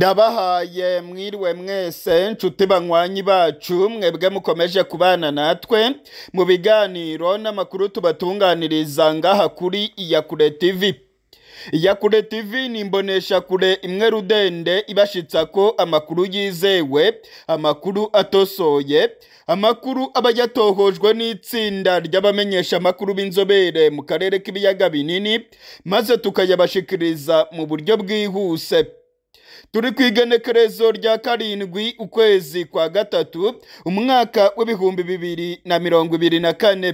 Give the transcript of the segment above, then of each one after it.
ndabahaye mwiriwe mwese nshuti banywanyi bacu mwebwe mukomeje kubana natwe mu biganiro n'amakuru tubatunganiriza ngaha kuri iyakure TV iyakure TV ni imboneshakure imwe rudende ibashitsa ko amakuru yizewe amakuru atosoye amakuru aba yatohojwe n'itsinda ry'abamenyeshamakuru b'inzobere mu karere k'ibiyaga binini maze tukayabashikiriza mu buryo bwihuse turi ku igenekerezo rya karindwi ukwezi kwa gatatu umwaka w'ibihumbi bibiri na mirongo ibiri na kane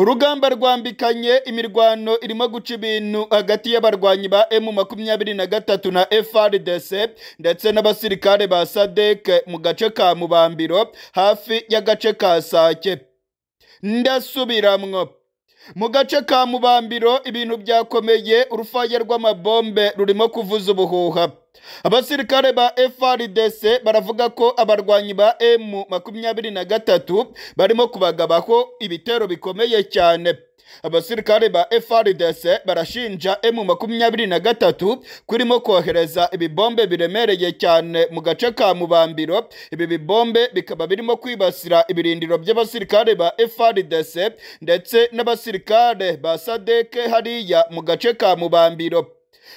urugamba rwambikanye imirwano irimo guca ibintu hagati y'abarwanyi ba emu makumyabiri na gatatu na FRDC ndetse n'abasirikare ba sadeke mu gace ka mubambiro hafi y'agace ka sake ndasubiramwo mu gace ka mubambiro ibintu byakomeye urufaya rw'amabombe rurimo kuvuza ubuhuha abasirikare ba FRDC baravuga ko abarwanyi ba M makumyabiri na gatatu barimo kubagabaho ibitero bikomeye cyane abasirikare ba FRDC barashinja emu makumyabiri na gatatu kurimo kohereza ibibombe biremereye cyane mu gace ka mubambiro ibi bibombe bikaba birimo kwibasira ibirindiro by'abasirikare ba FRDC ndetse n'abasirikare ba sadeke hariya mu gace ka mubambiro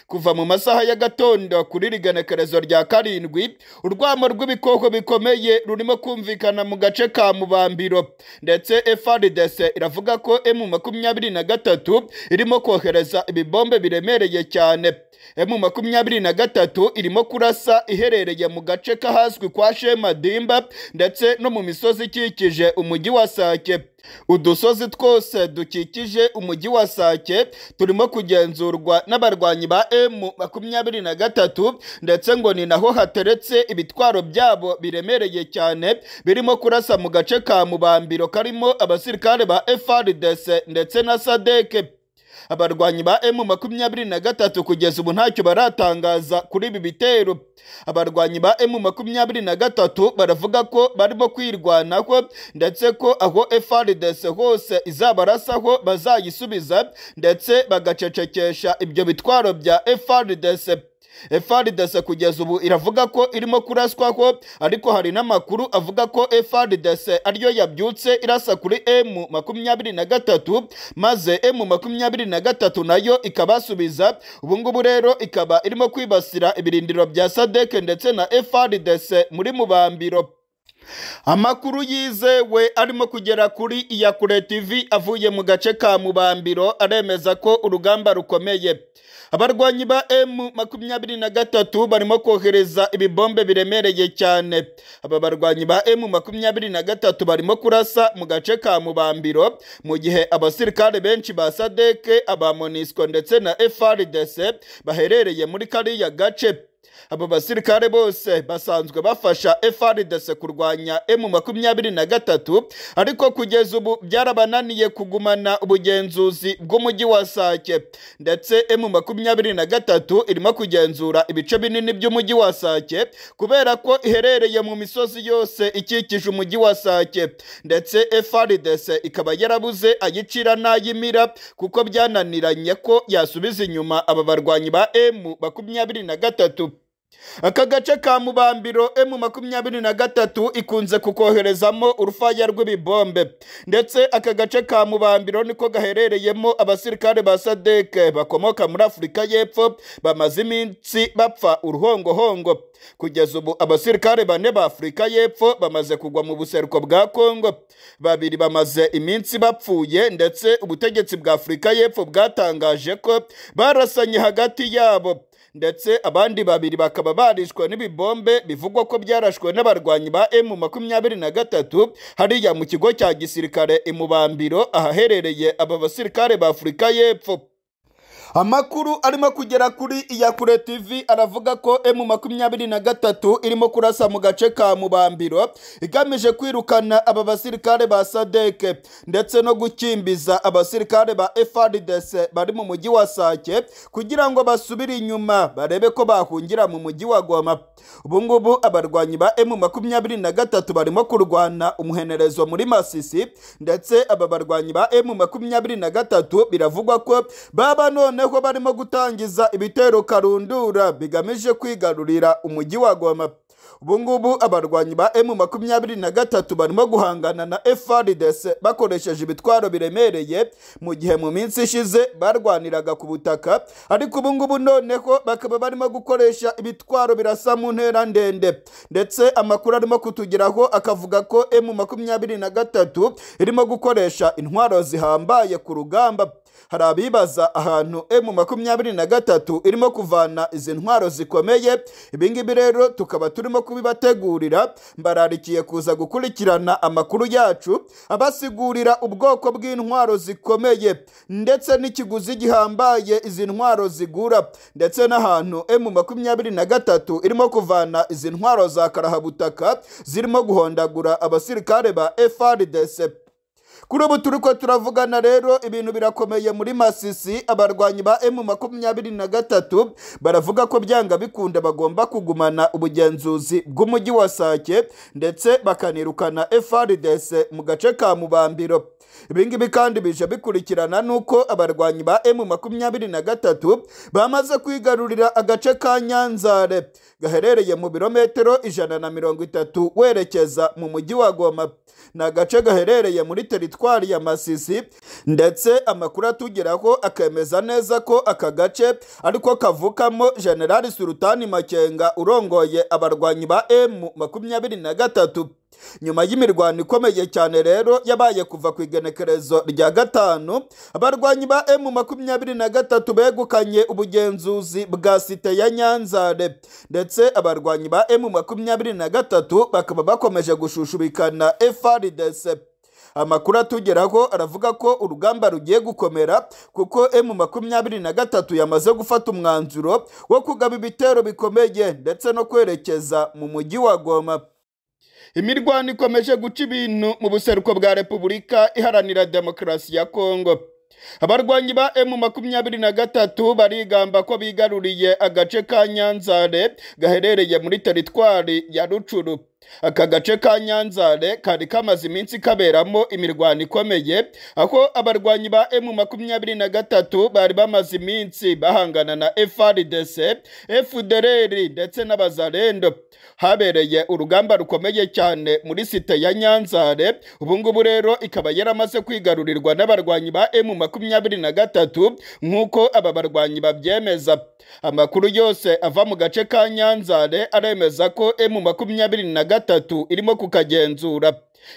kuva mu masaha ya gatondo kuri riganekerezo rya karindwi urwamo rw'ibikoko bikomeye rurimo kumvikana mu gace ka mubambiro ndetse frdc iravuga ko emu makumyabiri na gatatu irimo kohereza ibibombe biremereye cyane emu makumyabiri na gatatu irimo kurasa iherereye mu gace k'ahazwi kwa shemadimba ndetse no mu misozi ikikije umujyi wa sake udusozi twose dukikije umujyi wa sake turimo kugenzurwa n'abarwanyi ba emu makumyabiri na gatatu ndetse ngo ni naho hateretse ibitwaro byabo biremereye cyane birimo kurasa mu gace ka mubambiro karimo abasirikare ba frdc ndetse na sadeke abarwanyi ba emu makumyabiri na gatatu kugeza ubu ntacyo baratangaza kuri ibi bitero abarwanyi ba emu makumyabiri na gatatu baravuga ko barimo kwirwanaho ndetse ko aho FARDC hose izabarasaho bazayisubiza ndetse bagacecekesha ibyo bitwaro bya FARDC efadidasi kugeza ubu iravuga ko irimo kuraswaho ariko hari n'amakuru avuga ko efadidasi ariyo yabyutse irasa kuri emu makumyabiri na gatatu maze emu makumyabiri na gatatu nayo ikabasubiza ubu rero ikaba irimo kwibasira ibirindiro bya sadeke ndetse na efadidasi muri mubambiro amakuru yizewe arimo kugera kuri iyakure tv avuye mu gace ka mubambiro aremeza ko urugamba rukomeye abarwanyi ba emu makumyabiri na gatatu barimo kohereza ibibombe biremereye cyane aba barwanyi ba emu makumyabiri na gatatu barimo kurasa mu gace ka mubambiro mu gihe abasirikare benshi ba sadeke aba monisco ndetse na frdc baherereye muri kariya gace aba basirikare bose basanzwe bafasha efuperi kurwanya emu makumyabiri na gatatu ariko kugeza ubu byarabananiye kugumana ubugenzuzi bw'umujyi wa sake ndetse emu makumyabiri na gatatu irimo kugenzura ibice binini by'umujyi wa sake kubera ko iherereye mu misozi yose ikikije umujyi wa sake ndetse efuperi ikaba yarabuze ayicira n'ayimira kuko byananiranye ko yasubiza inyuma aba barwanyi ba emu makumyabiri na gatatu aka gace ka mubambiro emu makumyabiri na gatatu ikunze kukoherezamo urufaya rw'ibibombe ndetse aka gace ka mubambiro niko gaherereyemo abasirikare ba sadeke bakomoka muri afurika y'epfo bamaze iminsi bapfa uruhongohongo kugeza ubu abasirikare bane ba afurika y'epfo bamaze kugwa mu buseruko bwa kongo babiri bamaze iminsi bapfuye ndetse ubutegetsi bwa afurika y'epfo bwatangaje ko barasanye hagati yabo ndetse abandi babiri bakaba barishwe n'ibibombe bivugwa ko byarashwe n'abarwanyi ba emu makumyabiri na gatatu hariya mu kigo cya gisirikare imubambiro ahaherereye aba basirikare ba afurika y'epfo amakuru arimo kugera kuri kure tv aravuga ko emu makumyabiri na gatatu irimo kurasa mu gace ka mubambiro igamije kwirukana aba basirikare ba sadeke ndetse no gukimbiza abasirikare ba frdc bari mu mujyi wa sake kugira ngo basubire inyuma barebe ko bahungira mu mujyi wa goma ubu ngubu abarwanyi ba emu makumyabiri na gatatu barimo kurwana umuhenerezo muri masisi ndetse aba barwanyi ba emu makumyabiri na gatatu biravugwa ko baba none y'uko barimo gutangiza ibitero karundura bigamije kwigarurira umujyi wa goma ubungubu abarwanyi ba emu makumyabiri na gatatu barimo guhangana na FARDC bakoresheje ibitwaro biremereye mu gihe mu minsi ishize barwaniraga ku butaka ariko ubungubu noneho bakaba barimo gukoresha ibitwaro birasa mu ntera ndende ndetse amakuru arimo kutugeraho akavuga ko emu makumyabiri na gatatu irimo gukoresha intwaro zihambaye ku rugamba hari abibaza ahantu emu makumyabiri na gatatu irimo kuvana izi ntwaro zikomeye ibingibi rero tukaba turimo barimo kubibategurira mbararikiye kuza gukurikirana amakuru yacu abasigurira ubwoko bw'intwaro zikomeye ndetse n'ikiguzi gihambaye izi ntwaro zigura ndetse n'ahantu emu makumyabiri na gatatu irimo kuvana izi ntwaro za karahabutaka zirimo guhondagura abasirikare ba frdc kuri ubu turi ko turavugana rero ibintu birakomeye muri masisi abarwanyi ba emu makumyabiri na gatatu baravuga ko byanga bikunda bagomba kugumana ubugenzuzi bw'umujyi wa sake ndetse bakanirukana efardese mu gace ka mubambiro ibingibi kandi bije bikurikirana n'uko abarwanyi ba emu makumyabiri na gatatu bamaze kwigarurira agace ka nyanzare gaherereye mu birometero ijana na mirongo itatu werekeza mu mujyi wa goma ni agace gaherereye muri teri teritwari ya masisi ndetse amakuru atugeraho akemeza neza ko aka gace ariko kavukamo generali Sultani makenga urongoye abarwanyi ba M makumyabiri na gatatu nyuma y'imirwano ikomeye cyane rero yabaye kuva ku igenekerezo rya gatanu abarwanyi ba emu makumyabiri na gatatu begukanye ubugenzuzi bwa site ya nyanzare ndetse abarwanyi ba emu makumyabiri na gatatu bakaba bakomeje gushushubikana efaridese amakuru atugeraho aravuga ko urugamba rugiye gukomera kuko emu makumyabiri na gatatu yamaze gufata umwanzuro wo kugaba ibitero bikomeye ndetse no kwerekeza mu mujyi wa goma imirwano ikomeje guca ibintu mu buseruko bwa repubulika iharanira demokarasi ya kongo abarwanyi ba emu makumyabiri na gatatu barigamba ko bigaruriye agace ka nyanzare gaherereye muri teritwari ya rucuru aka gace ka nyanzare kari kamaze iminsi kaberamo imirwano ikomeye aho abarwanyi ba emu makumyabiri na gatatu bari bamaze iminsi bahangana na FRDC FDLR ndetse n'abazarendo habereye urugamba rukomeye cyane muri site ya nyanzare ubungubu rero ikaba yaramaze kwigarurirwa n'abarwanyi ba emu makumyabiri na gatatu nk'uko aba barwanyi babyemeza amakuru yose ava mu gace ka nyanzare aremeza ko emu makumyabiri na gatatu gatatu irimo kukagenzura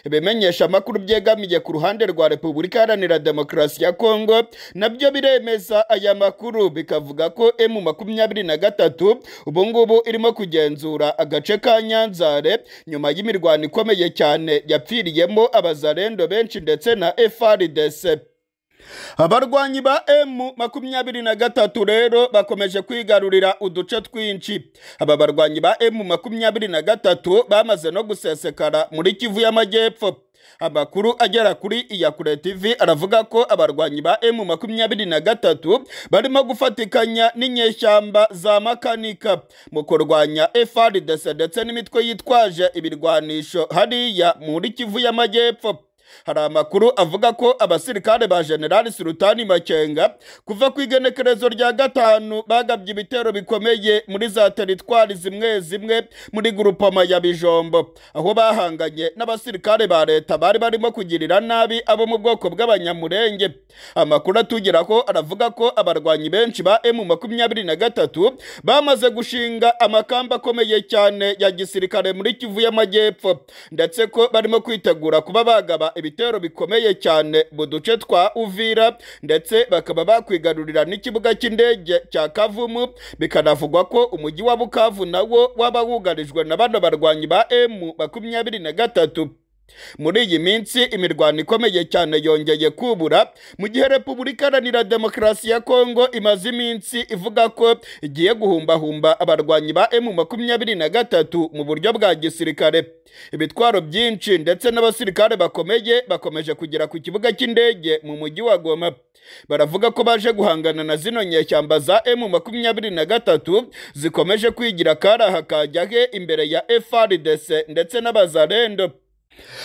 ibimenyesha amakuru byegamiye ku ruhande rwa repubulika iharanira demokarasi ya kongo nabyo biremeza aya makuru bikavuga ko emu makumyabiri na gatatu ubungubu irimo kugenzura agace ka nyanzare nyuma y'imirwano ikomeye cyane yapfiriyemo abazarendo benshi ndetse na frdc abarwanyi ba emu makumyabiri na gatatu rero bakomeje kwigarurira uduce twinshi aba barwanyi ba emu makumyabiri na gatatu bamaze no gusesekara muri kivu y'amajyepfo amakuru agera kuri iyakure tv aravuga ko abarwanyi ba emu makumyabiri na gatatu barimo gufatikanya n'inyeshyamba za makanika mu kurwanya frdc ndetse n'imitwe yitwaje ibirwanisho hariya muri kivu y'amajyepfo hari amakuru avuga ko abasirikare ba generali Sultani Makenga kuva ku igenekerezo rya gatanu bagabye ibitero bikomeye muri za teritwari zimwe zimwe muri gurupoma ya Bijombo aho bahanganye n'abasirikare ba leta bari barimo kugirira nabi abo mu bwoko bw'abanyamurenge amakuru atugeraho aravuga ko abarwanyi benshi ba M makumyabiri na gatatu bamaze gushinga amakamba akomeye cyane ya gisirikare muri Kivu y'Amajyepfo ndetse ko barimo kwitegura kuba bagaba ibitero bikomeye cyane mu duce twa uvira ndetse bakaba bakwigarurira n'ikibuga cy'indege cya kavumu bikanavugwa ko umujyi wa bukavu nawo waba wugarijwe na bano barwanyi ba emu makumyabiri na gatatu muri iyi minsi imirwano ikomeye cyane yongeye kubura mu gihe repubulika iharanira demokarasi ya kongo imaze iminsi ivuga ko igiye guhumbahumba abarwanyi ba emu makumyabiri na gatatu mu buryo bwa gisirikare ibitwaro byinshi ndetse n'abasirikare bakomeye bakomeje kugera ku kibuga cy'indege mu mujyi wa goma baravuga ko baje guhangana na zino nyeshyamba za emu makumyabiri na gatatu zikomeje kwigira akari aha kajya he imbere ya frdc ndetse n'abazarendo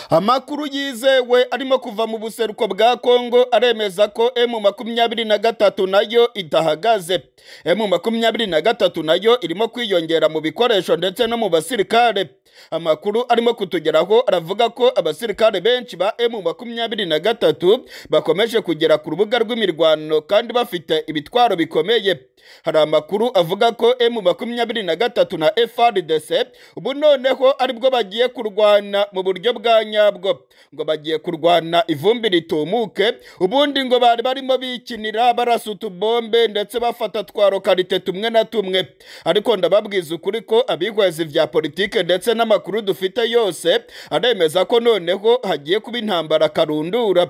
amakuru yizewe arimo kuva mu buseruko bwa kongo aremeza ko emu makumyabiri na gatatu nayo idahagaze emu makumyabiri na gatatu nayo irimo kwiyongera mu bikoresho ndetse no mu basirikare amakuru arimo kutugeraho aravuga ko abasirikare benshi ba emu makumyabiri na gatatu bakomeje kugera ku rubuga rw'imirwano kandi bafite ibitwaro bikomeye hari amakuru avuga ko emu makumyabiri na gatatu na frdc ubu noneho aribwo bagiye kurwana mu buryo bwa bwa nyabwo ngo bagiye kurwana ivumbi ritumuke ubundi ngo bari barimo bikinira barasa utubombe ndetse bafata twa rokarite tumwe na tumwe ariko ndababwiza ukuri ko abihwezi bya politiki ndetse n'amakuru dufite yose aremeza ko noneho hagiye kuba intambara karundura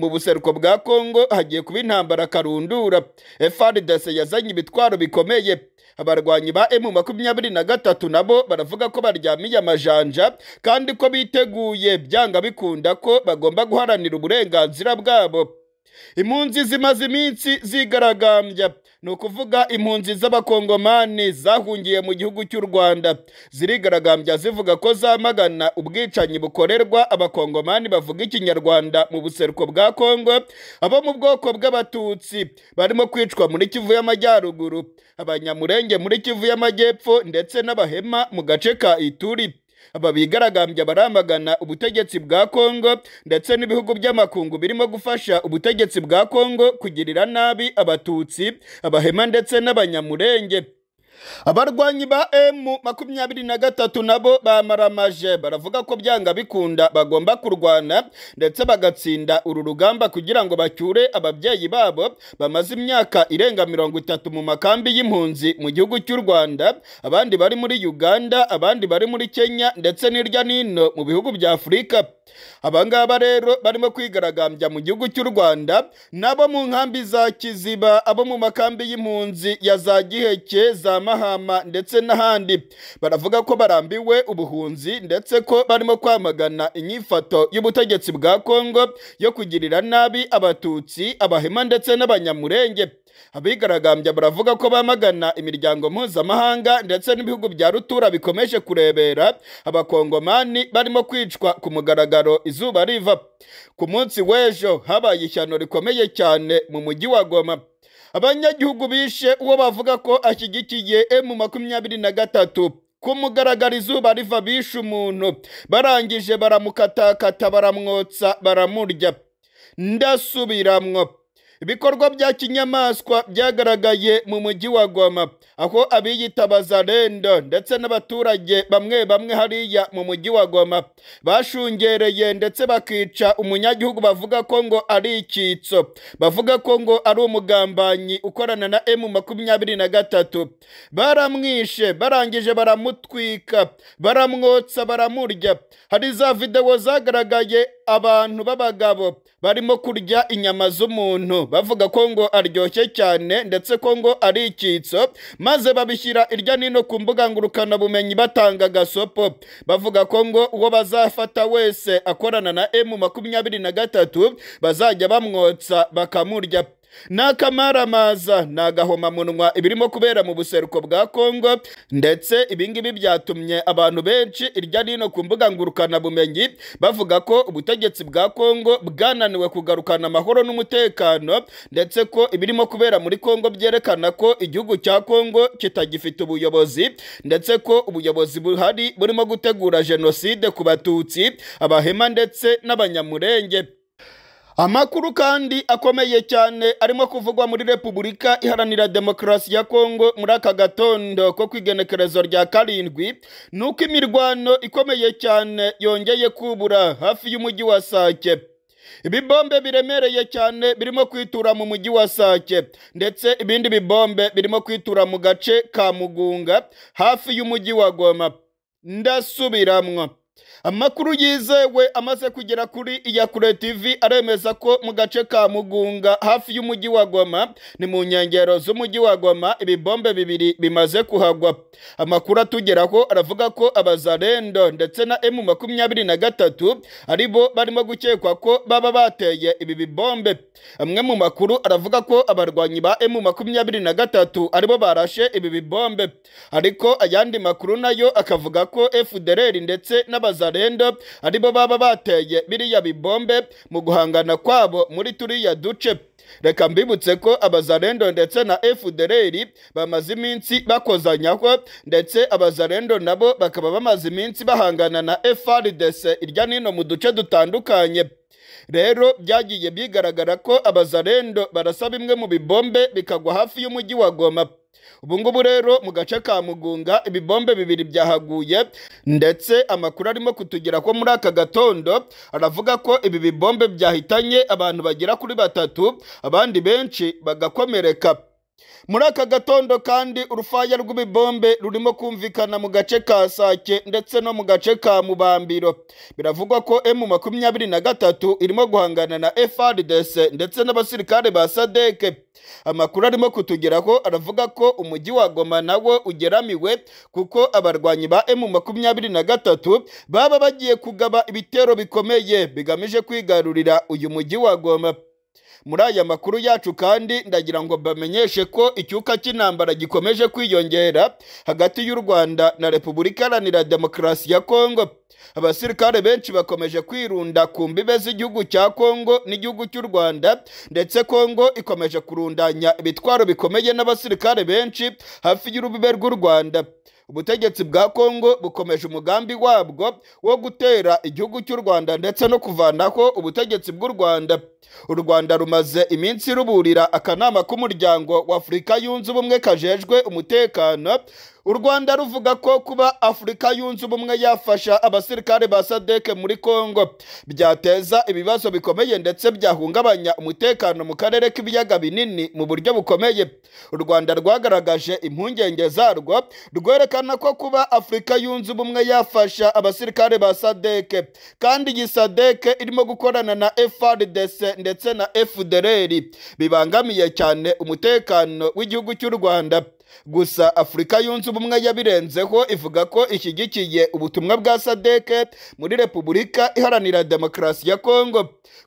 mu buseruko bwa kongo hagiye kuba intambara karundura efadidese yazanye ibitwaro bikomeye abarwanyi ba emu makumyabiri na gatatu nabo baravuga ko baryamiye amajanja kandi ko biteguye byanga bikunda ko bagomba guharanira uburenganzira bwabo impunzi zimaze iminsi zigaragambya ni ukuvuga impunzi z'abakongomani zahungiye mu gihugu cy'u rwanda zirigaragambya zivuga ko zamagana ubwicanyi bukorerwa abakongomani bavuga ikinyarwanda mu buseruko bwa kongo abo mu bwoko bw'abatutsi barimo kwicwa muri kivu y'amajyaruguru abanyamurenge muri kivu y'amajyepfo ndetse n'abahema mu gace ka ituri aba bigaragambya baramagana ubutegetsi bwa kongo ndetse n'ibihugu by'amakungu birimo gufasha ubutegetsi bwa kongo kugirira nabi abatutsi abahema ndetse n'abanyamurenge abarwanyi ba emu makumyabiri na gatatu nabo bamaramaje baravuga ko byanga bikunda bagomba kurwana ndetse bagatsinda uru rugamba kugira ngo bacyure ababyeyi babo bamaze imyaka irenga mirongo itatu mu makambi y'impunzi mu gihugu cy'u rwanda abandi bari muri uganda abandi bari muri kenya ndetse n'irya n'ino mu bihugu bya afurika abangaba rero barimo kwigaragambya mu gihugu cy'u rwanda n'abo mu nkambi za kiziba abo mu makambi y'impunzi ya za giheke za mahama ndetse n'ahandi baravuga ko barambiwe ubuhunzi ndetse ko barimo kwamagana inyifato y'ubutegetsi bwa kongo yo kugirira nabi abatutsi abahema ndetse n'abanyamurenge abigaragambya baravuga ko bamagana imiryango mpuzamahanga ndetse n'ibihugu bya rutura bikomeje kurebera abakongomani barimo kwicwa ku mugaragaro izuba riva ku munsi w'ejo habaye ishyano rikomeye cyane mu mujyi wa goma abanyagihugu bishe uwo bavuga ko ashyigikiye emu makumyabiri na gatatu kumugaragara izuba riva bishe umuntu barangije baramukatakata baramwotsa baramurya ndasubiramwo ibikorwa bya kinyamaswa byagaragaye mu mujyi wa goma aho abiyitabaza rendo ndetse n'abaturage bamwe bamwe hariya mu mujyi wa goma bashungereye ndetse bakica umunyagihugu bavuga ko ngo ari icyitso bavuga ko ngo ari umugambanyi ukorana na emu makumyabiri na gatatu baramwishe barangije baramutwika baramwotsa baramurya hari za videwo zagaragaye abantu b'abagabo barimo kurya inyama z'umuntu bavuga ko ngo aryoshye cyane ndetse ko ngo ari icyitso maze babishyira irya nino ku mbuga bumenyi batanga agasopo bavuga ko ngo uwo bazafata wese akorana na emu makumyabiri na gatatu bazajya bamwotsa bakamurya ni akamaramaza ni agahomamunwa ibirimo kubera mu buseruko bwa kongo ndetse ibingibi byatumye abantu benshi irya nino ku mbuga ngurukana bumenyi bavuga ko ubutegetsi bwa kongo bwananiwe kugarukana amahoro n'umutekano ndetse ko ibirimo kubera muri kongo byerekana ko igihugu cya kongo kitagifite ubuyobozi ndetse ko ubuyobozi buhari burimo gutegura jenoside ku batutsi abahema ndetse n'abanyamurenge amakuru kandi akomeye cyane arimo kuvugwa muri repubulika iharanira demokarasi ya kongo muri aka gatondo ko kw'igenekerezo rya karindwi ni uko imirwano ikomeye cyane yongeye kubura hafi y'umujyi wa sake ibibombe biremereye cyane birimo kwitura mu mujyi wa sake ndetse ibindi bibombe birimo kwitura mu gace ka mugunga hafi y'umujyi wa goma ndasubiramwo amakuru yizewe amaze kugera kuri iyakure tv aremeza ko mu gace ka mugunga hafi y'umujyi wa goma ni mu nkengero z'umujyi wa goma ibibombe bibiri bimaze kuhagwa amakuru atugeraho aravuga ko abazarendo ndetse na emu makumyabiri na gatatu ari bo barimo gukekwa ko baba bateye ibi bibombe amwe mu makuru aravuga ko abarwanyi ba emu makumyabiri na gatatu aribo barashe ibi bibombe ariko ayandi makuru nayo akavuga ko fdr ndetse n'abazarendo akarendo aribo baba bateye biriya bibombe mu guhangana kwabo muri turiya duce reka mbibutse ko abazarendo ndetse na efudereri bamaze iminsi bakozanyaho ndetse abazarendo nabo bakaba bamaze iminsi bahangana na efaridese irya nino mu duce dutandukanye rero byagiye bigaragara ko abazarendo barasa bimwe mu bibombe bikagwa hafi y'umujyi wa goma ubu rero mu gace ka mugunga ibibombe bibiri byahaguye ndetse amakuru arimo kutugera ko muri aka gatondo aravuga ko ibi bibombe byahitanye abantu bagera kuri batatu abandi benshi bagakomereka muri aka gatondo kandi urufaya rw'ibibombe rurimo kumvikana mu gace ka sake ndetse no mu gace ka mubambiro biravugwa ko emu makumyabiri na gatatu irimo guhangana na FRDC ndetse n'abasirikare ba sadeke amakuru arimo kutugeraho aravuga ko umujyi wa goma nawo ugeramiwe kuko abarwanyi ba emu makumyabiri na gatatu baba bagiye kugaba ibitero bikomeye bigamije kwigarurira uyu mujyi wa goma muri aya makuru yacu kandi ndagira ngo bamenyeshe ko icyuka cy'intambara gikomeje kwiyongera hagati y'u rwanda na repubulika iharanira demokarasi ya kongo abasirikare benshi bakomeje kwirunda ku mbibe z'igihugu cya kongo n'igihugu cy'u rwanda ndetse kongo ikomeje kurundanya ibitwaro bikomeye n'abasirikare benshi hafi y'urubibe rw'u rwanda ubutegetsi bwa kongo bukomeje umugambi wabwo wo gutera igihugu cy'u rwanda ndetse no kuvanaho ubutegetsi bw'u rwanda u rwanda rumaze iminsi ruburira akanama k'umuryango w'afurika yunze ubumwe kajejwe umutekano u rwanda ruvuga ko kuba afurika yunze ubumwe yafasha abasirikare ba sadeke muri congo byateza ibibazo bikomeye ndetse byahungabanya umutekano mu karere k'ibiyaga binini mu buryo bukomeye u rwanda rwagaragaje impungenge zarwo rwerekana ko kuba afurika yunze ubumwe yafasha abasirikare ba sadeke kandi iyi sadeke irimo gukorana na frdc ndetse na fdr bibangamiye cyane umutekano w'igihugu cy'u rwanda gusa afurika yunze ubumwe yabirenzeho ivuga ko ishyigikiye ubutumwa bwa sadeke muri repubulika iharanira demokarasi ya kongo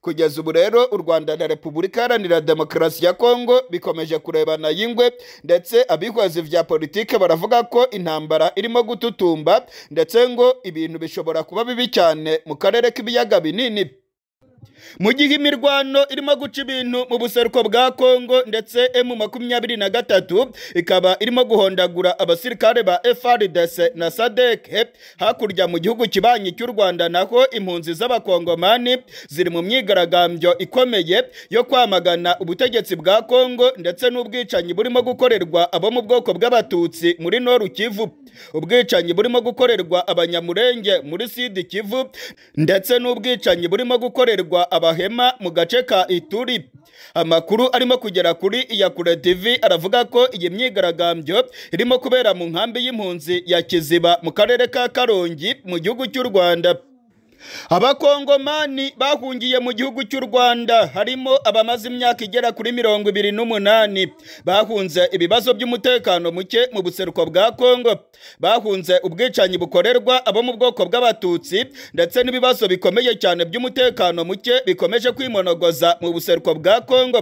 kugeza ubu rero u rwanda na repubulika iharanira demokarasi ya kongo bikomeje kurebana y'ingwe ndetse abikozi vya politike baravuga ko intambara irimo gututumba ndetse ngo ibintu bishobora kuba bibi cyane mu karere k'ibiyaga binini mu gihe imirwano irimo guca ibintu mu buseruko bwa kongo ndetse emu makumyabiri na gatatu ikaba irimo guhondagura abasirikare ba FRDC na sadek hakurya mu gihugu kibanyi cy'u rwanda naho impunzi z'abakongomani ziri mu myigaragambyo ikomeye yo kwamagana ubutegetsi bwa kongo ndetse n'ubwicanyi burimo gukorerwa abo mu bwoko bw'abatutsi muri noru kivu ubwicanyi burimo gukorerwa abanyamurenge muri sidi kivu ndetse n'ubwicanyi burimo gukorerwa ahakorerwa abahema mu gace ka ituri amakuru arimo kugera kuri iya kure tv aravuga ko iyi myigaragambyo irimo kubera mu nkambi y'impunzi ya kiziba mu karere ka karongi mu gihugu cy'u rwanda abakongomani bahungiye mu gihugu cy'u rwanda harimo abamaze imyaka igera kuri mirongo ibiri n'umunani bahunze ibibazo by'umutekano muke mu buseruko bwa kongo bahunze ubwicanyi bukorerwa abo mu bwoko bw'abatutsi ndetse n'ibibazo bikomeye cyane by'umutekano muke bikomeje kwimonogoza mu buseruko bwa kongo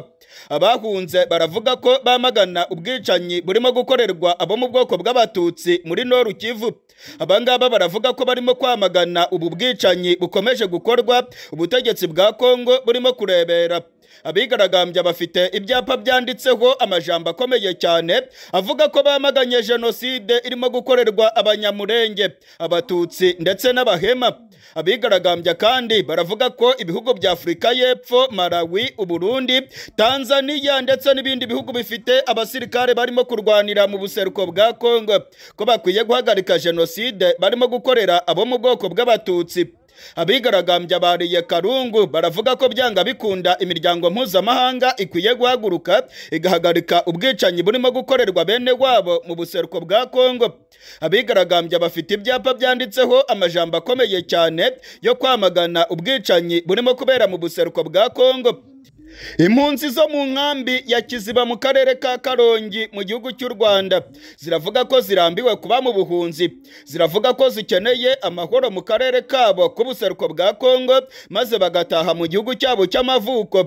abahunze baravuga ko bamagana ubwicanyi burimo gukorerwa abo mu bwoko bw'abatutsi muri noru kivu abangaba baravuga ko barimo kwamagana ubu bwicanyi bukomeje gukorwa ubutegetsi bwa kongo burimo kurebera abigaragambya bafite ibyapa byanditseho amajambo akomeye cyane avuga ko bamaganye jenoside irimo gukorerwa abanyamurenge abatutsi ndetse n'abahema abigaragambya kandi baravuga ko ibihugu bya afurika y'epfo malawi uburundi tanzania ndetse n'ibindi bihugu bifite abasirikare barimo kurwanira mu buseruko bwa kongo ko bakwiye guhagarika jenoside barimo gukorera abo mu bwoko bw'abatutsi abigaragambya bariye karungu baravuga ko byanga bikunda imiryango mpuzamahanga ikwiye guhaguruka igahagarika ubwicanyi burimo gukorerwa bene wabo mu buseruko bwa kongo abigaragambya bafite ibyapa byanditseho amajambo akomeye cyane yo kwamagana ubwicanyi burimo kubera mu buseruko bwa kongo impunzi zo mu nkambi ya kiziba mu karere ka karongi mu gihugu cy'u rwanda ziravuga ko zirambiwe kuba mu buhunzi ziravuga ko zikeneye amahoro mu karere kabo k'ubuseruko bwa kongo maze bagataha mu gihugu cyabo cy'amavuko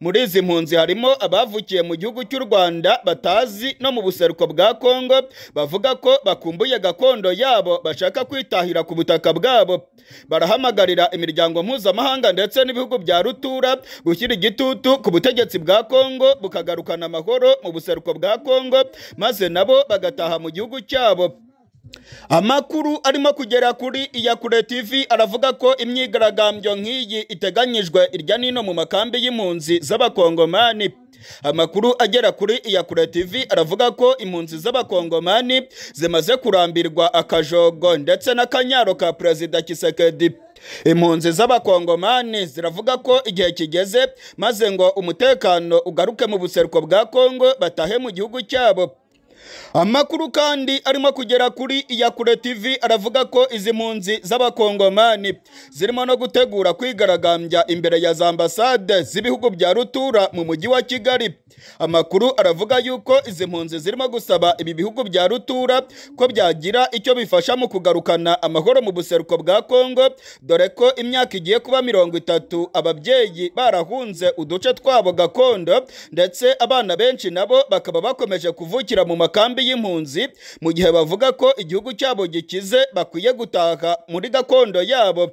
muri izi mpunzi harimo abavukiye mu gihugu cy'u rwanda batazi no mu buseruko bwa kongo bavuga ko bakumbuye gakondo yabo bashaka kwitahira ku butaka bwabo barahamagarira imiryango mpuzamahanga ndetse n'ibihugu bya rutura gushyira igitutu ku butegetsi bwa kongo bukagarukana amahoro mu buseruko bwa kongo maze nabo bagataha mu gihugu cyabo amakuru arimo kugera kuri iya kure tv aravuga ko imyigaragambyo nk'iyi iteganyijwe irya nino mu makambi y'impunzi z'abakongomani amakuru agera kuri iya kure tv aravuga ko impunzi z'abakongomani zimaze kurambirwa akajogo ndetse n'akanyaro ka perezida kisekedi impunzi z'abakongomani ziravuga ko igihe kigeze maze ngo umutekano ugaruke mu buseruko bwa kongo batahe mu gihugu cyabo amakuru kandi arimo kugera kuri iya kure tv aravuga ko izi mpunzi z'abakongomani zirimo no gutegura kwigaragambya imbere ya za ambasade z'ibihugu bya rutura mu mujyi wa kigali amakuru aravuga yuko izi mpunzi zirimo gusaba ibi bihugu bya rutura ko byagira icyo bifasha mu kugarukana amahoro mu buseruko bwa kongo dore ko imyaka igiye kuba mirongo itatu ababyeyi barahunze uduce twabo gakondo ndetse abana benshi nabo bakaba bakomeje kuvukira mu makambi imigambi y'impunzi mu gihe bavuga ko igihugu cyabo gikize bakwiye gutaka muri gakondo yabo